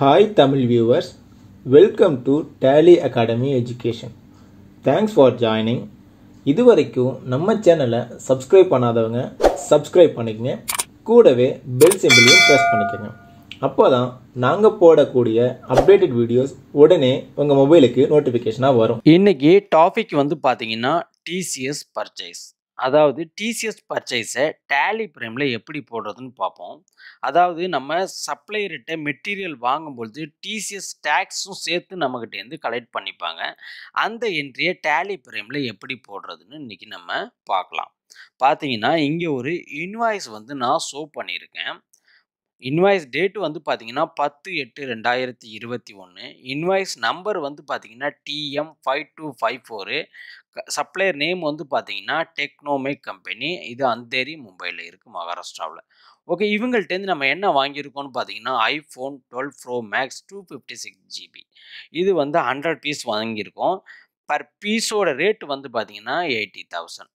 hi Tamil viewers welcome to Tally academy education thanks for joining இது வரைக்கும் நம்ம சேனலை சப்ஸ்கிரைப் பண்ணாதவங்க சப்ஸ்கிரைப் பண்ணிக்கங்க கூடவே பெல் சிம்பிளையும் ப்ரெஸ் பண்ணிக்கோங்க அப்போ தான் நாங்கள் போடக்கூடிய அப்டேட்டட் வீடியோஸ் உடனே உங்கள் மொபைலுக்கு நோட்டிஃபிகேஷனாக வரும் இன்றைக்கி டாபிக் வந்து பார்த்தீங்கன்னா டிசிஎஸ் பர்ச்சேஸ் அதாவது டிசிஎஸ் பர்ச்சேஸை டேலி பிரைமில் எப்படி போடுறதுன்னு பார்ப்போம் அதாவது நம்ம சப்ளையர்கிட்ட மெட்டீரியல் வாங்கும்பொழுது டிசிஎஸ் டேக்ஸும் சேர்த்து நம்மக்கிட்டேருந்து கலெக்ட் பண்ணிப்பாங்க அந்த என்ட்ரியை டேலி பிரைமில் எப்படி போடுறதுன்னு இன்றைக்கி நம்ம பார்க்கலாம் பார்த்தீங்கன்னா இங்கே ஒரு இன்வாய்ஸ் வந்து நான் ஷோ பண்ணியிருக்கேன் இன்வாய்ஸ் டேட்டு வந்து பார்த்தீங்கன்னா பத்து எட்டு ரெண்டாயிரத்தி இருபத்தி ஒன்று இன்வாய்ஸ் நம்பர் வந்து பார்த்தீங்கன்னா TM five two five four supplier name வந்து பார்த்தீங்கன்னா டெக்னோமேக் கம்பெனி இது அந்தேரி மும்பையில் இருக்குது மகாராஷ்டிராவில் ஓகே இவங்கள்ட்டேருந்து நம்ம என்ன வாங்கியிருக்கோம்னு பார்த்தீங்கன்னா iPhone twelve pro max two fifty six GB இது வந்து ஹண்ட்ரட் பீஸ் வாங்கியிருக்கோம் பர் பீஸோட ரேட் வந்து பார்த்தீங்கன்னா எயிட்டி தௌசண்ட்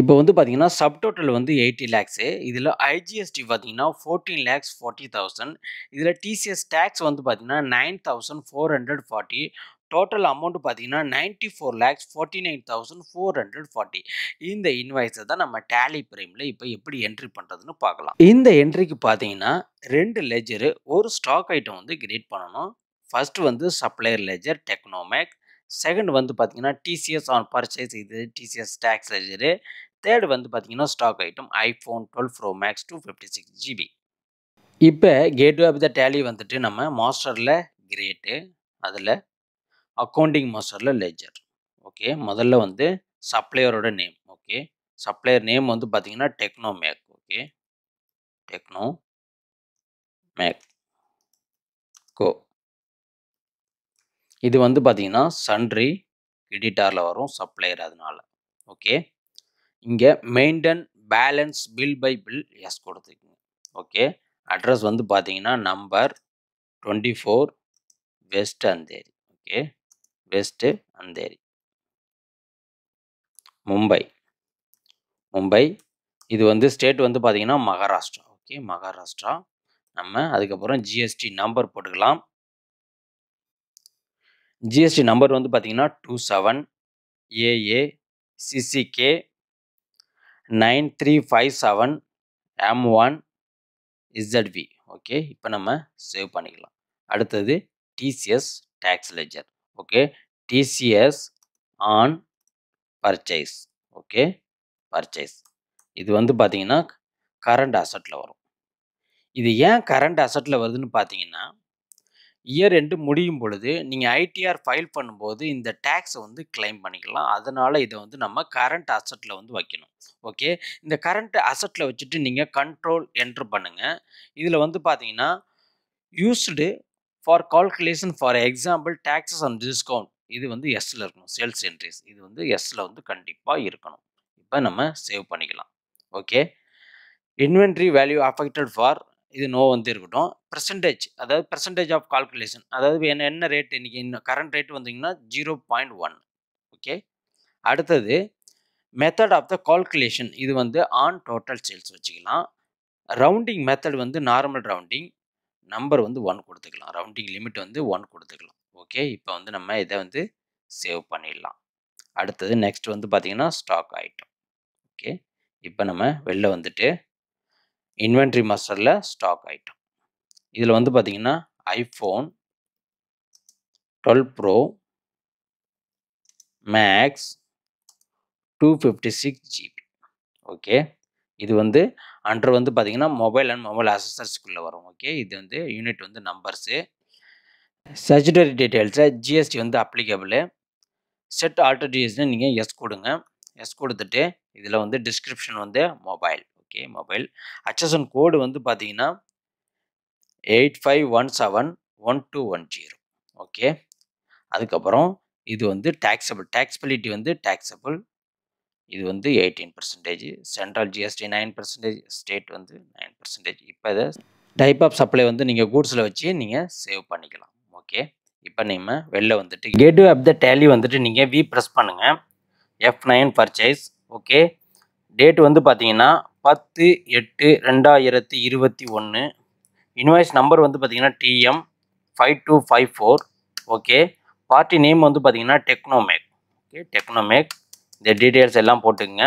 இப்போ வந்து பார்த்தீங்கன்னா சப்டோட்டல் வந்து எயிட்டி லேக்ஸு இதில் ஐஜிஎஸ்டி பார்த்தீங்கன்னா ஃபோர்டீன் லேக்ஸ் ஃபார்ட்டி தௌசண்ட் இதில் டிசிஎஸ் டேக்ஸ் வந்து பார்த்தீங்கன்னா nine thousand four hundred forty total amount பார்த்தீங்கன்னா ninety four lakhs forty nine thousand four hundred forty இந்த இன்வாய்ஸை தான் நம்ம டேலி பிரைமில் இப்போ எப்படி என்ட்ரி பண்ணுறதுன்னு பார்க்கலாம் இந்த என்ட்ரிக்கு பார்த்தீங்கன்னா ரெண்டு லெஜரு ஒரு ஸ்டாக் ஐட்டம் வந்து கிரியேட் பண்ணணும் ஃபஸ்ட்டு வந்து சப்ளையர் லெஜர் டெக்னோமேக் செகண்ட் வந்து பார்த்தீங்கன்னா டிசிஎஸ் ஆன் பர்ச்சேஸ் இது டிசிஎஸ் டேக்ஸ் லெஜரு தேர்டு வந்து பார்த்தீங்கன்னா stock item iPhone twelve pro max two fifty six GB இப்போ கேட்வே ஆஃப் த டேலி வந்துட்டு நம்ம மாஸ்டரில் கிரேட்டு அதில் அக்கௌண்டிங் மாஸ்டரில் லெஜர் ஓகே முதல்ல வந்து சப்ளையரோட நேம் ஓகே சப்ளையர் நேம் வந்து பார்த்தீங்கன்னா Technomac okay Technomac இது வந்து பார்த்தீங்கன்னா சன்ட்ரி கிரெடிட்டாரில் வரும் சப்ளையர் அதனால ஓகே இங்கே maintain balance bill by bill yes கொடுத்துக்கோங்க ஓகே அட்ரஸ் வந்து பார்த்தீங்கன்னா number twenty four west Andheri okay west Andheri Mumbai Mumbai இது வந்து ஸ்டேட் வந்து பார்த்திங்கன்னா மகாராஷ்டிரா ஓகே மகாராஷ்டிரா நம்ம அதுக்கப்புறம் ஜிஎஸ்டி நம்பர் போட்டுக்கலாம் ஜிஎஸ்டி நம்பர் வந்து பார்த்தீங்கன்னா two seven AA CCK nine three five seven M one ZV okay இப்போ நம்ம சேவ் பண்ணிக்கலாம் அடுத்தது TCS tax ledger okay TCS on purchase okay purchase இது வந்து பார்த்தீங்கன்னா கரண்ட் அசட்டில் வரும் இது ஏன் கரண்ட் அசட்டில் வருதுன்னு பார்த்தீங்கன்னா இயர் எண்டு முடியும் பொழுது நீங்கள் ஐடிஆர் ஃபைல் பண்ணும்போது இந்த டேக்ஸை வந்து கிளைம் பண்ணிக்கலாம் அதனால் இதை வந்து நம்ம கரண்ட் அசட்டில் வந்து வைக்கணும் ஓகே இந்த கரண்ட் அசட்டில் வச்சுட்டு நீங்கள் கண்ட்ரோல் என்ட்ரு பண்ணுங்கள் இதில் வந்து பார்த்தீங்கன்னா used for calculation for example taxes and discount இது வந்து எஸ்ஸில் இருக்கணும் சேல்ஸ் என்ட்ரிஸ் இது வந்து எஸ்ஸில் வந்து கண்டிப்பாக இருக்கணும் இப்போ நம்ம சேவ் பண்ணிக்கலாம் okay inventory value affected for இது நோ வந்து இருக்கட்டும் பர்சன்டேஜ் அதாவது பர்சன்டேஜ் ஆஃப் கால்குலேஷன் அதாவது என்ன என்ன ரேட் இன்றைக்கி இன்னும் கரண்ட் ரேட் வந்தீங்கன்னா ஜீரோ பாயிண்ட் ஒன் ஓகே அடுத்தது மெத்தட் ஆஃப் த கால்குலேஷன் இது வந்து ஆன் டோட்டல் சேல்ஸ் வச்சுக்கலாம் ரவுண்டிங் மெத்தட் வந்து நார்மல் ரவுண்டிங் நம்பர் வந்து ஒன் கொடுத்துக்கலாம் ரவுண்டிங் லிமிட் வந்து ஒன் கொடுத்துக்கலாம் ஓகே இப்போ வந்து நம்ம இதை வந்து சேவ் பண்ணிடலாம் அடுத்தது நெக்ஸ்ட் வந்து பார்த்திங்கன்னா ஸ்டாக் ஐட்டம் ஓகே இப்போ நம்ம வெளில வந்துட்டு இன்வென்ட்ரி மாஸ்டரில் ஸ்டாக் ஐட்டம் இதில் வந்து பார்த்தீங்கன்னா iPhone twelve pro max two fifty six GB okay இது வந்து அண்ட்ரு வந்து பார்த்தீங்கன்னா மொபைல் அண்ட் மொபைல் அசஸ்டர்ஸ்க்குள்ளே வரும் ஓகே இது வந்து யூனிட் வந்து நம்பர்ஸு சஜிடரி டீட்டெயில்ஸை ஜிஎஸ்டி வந்து அப்ளிகபிள் செட் ஆல்டர் ஜிஎஸ்டின்னு நீங்கள் எஸ் கொடுங்க எஸ் கொடுத்துட்டு இதில் வந்து டிஸ்கிரிப்ஷன் வந்து mobile okay mobile HSN code வந்து பார்த்தீங்கன்னா eight five one seven one two one zero okay அதுக்கப்புறம் இது வந்து டேக்ஸபிள் டேக்ஸபிலிட்டி வந்து டேக்ஸபிள் இது வந்து eighteen percentage central GST nine percentage state வந்து நைன் பர்சன்டேஜ் இப்போ இதை டைப் ஆஃப் சப்ளை வந்து நீங்கள் கூட்ஸில் வச்சு நீங்கள் சேவ் பண்ணிக்கலாம் ஓகே இப்போ நீங்கள் வெளில வந்துட்டு கேட்டு ஆஃப் த டேலி வந்துட்டு நீங்கள் வி ப்ரெஸ் பண்ணுங்கள் F nine purchase okay date வந்து பார்த்தீங்கன்னா பத்து எட்டு ரெண்டாயிரத்தி இருபத்தி ஒன்று இன்வாய்ஸ் நம்பர் வந்து பார்த்தீங்கன்னா TM five two five four okay party name வந்து பார்த்தீங்கன்னா டெக்னோமேக் ஓகே டெக்னோமேக் இந்த டீட்டெயில்ஸ் எல்லாம் போட்டுக்கங்க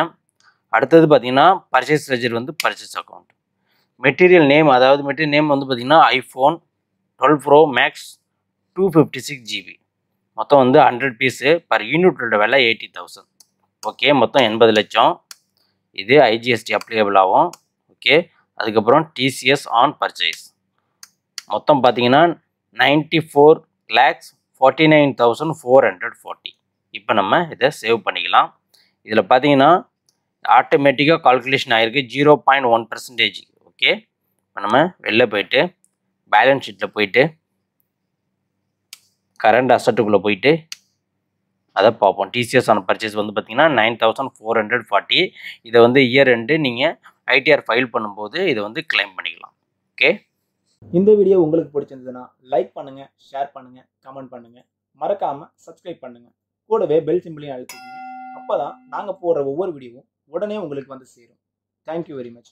அடுத்தது பார்த்தீங்கன்னா பர்ச்சேஸ் ரெஜர் வந்து பர்ச்சேஸ் அக்கௌண்ட் மெட்டீரியல் நேம் அதாவது மெட்டீரியல் நேம் வந்து பார்த்தீங்கன்னா iPhone twelve pro max two fifty six GB மொத்தம் வந்து ஹண்ட்ரட் பீஸு பர் யூனிட்டோட விலை எயிட்டி தௌசண்ட் ஓகே மொத்தம் எண்பது லட்சம் இது ஐஜிஎஸ்டி அப்ளிகபிள் ஆகும் ஓகே அதுக்கப்புறம் டிசிஎஸ் ஆன் பர்ச்சேஸ் மொத்தம் பார்த்தீங்கன்னா ninety four lakhs forty nine thousand four hundred forty இப்போ நம்ம இதை சேவ் பண்ணிக்கலாம் இதில் பார்த்தீங்கன்னா ஆட்டோமேட்டிக்காக கால்குலேஷன் ஆகிருக்கு zero point one percentage okay இப்போ நம்ம வெளில போயிட்டு பேலன்ஸ் ஷீட்டில் போயிட்டு கரண்ட் அசட்டுக்குள்ளே போயிட்டு அதை பார்ப்போம் டிசிஎஸ் ஆன பர்ச்சேஸ் வந்து பார்த்தீங்கன்னா nine thousand four hundred forty இதை வந்து இயர் ரெண்டு நீங்கள் ஐடிஆர் ஃபைல் பண்ணும்போது இதை வந்து கிளைம் பண்ணிக்கலாம் ஓகே இந்த வீடியோ உங்களுக்கு பிடிச்சிருந்ததுன்னா லைக் பண்ணுங்கள் ஷேர் பண்ணுங்கள் கமெண்ட் பண்ணுங்கள் மறக்காமல் சப்ஸ்கிரைப் பண்ணுங்கள் கூடவே பெல் சிம்பிளையும் அழுத்திக்கோங்க அப்போ தான் நாங்கள் போடுற ஒவ்வொரு வீடியோவும் உடனே உங்களுக்கு வந்து சேரும் தேங்க்யூ வெரி மச்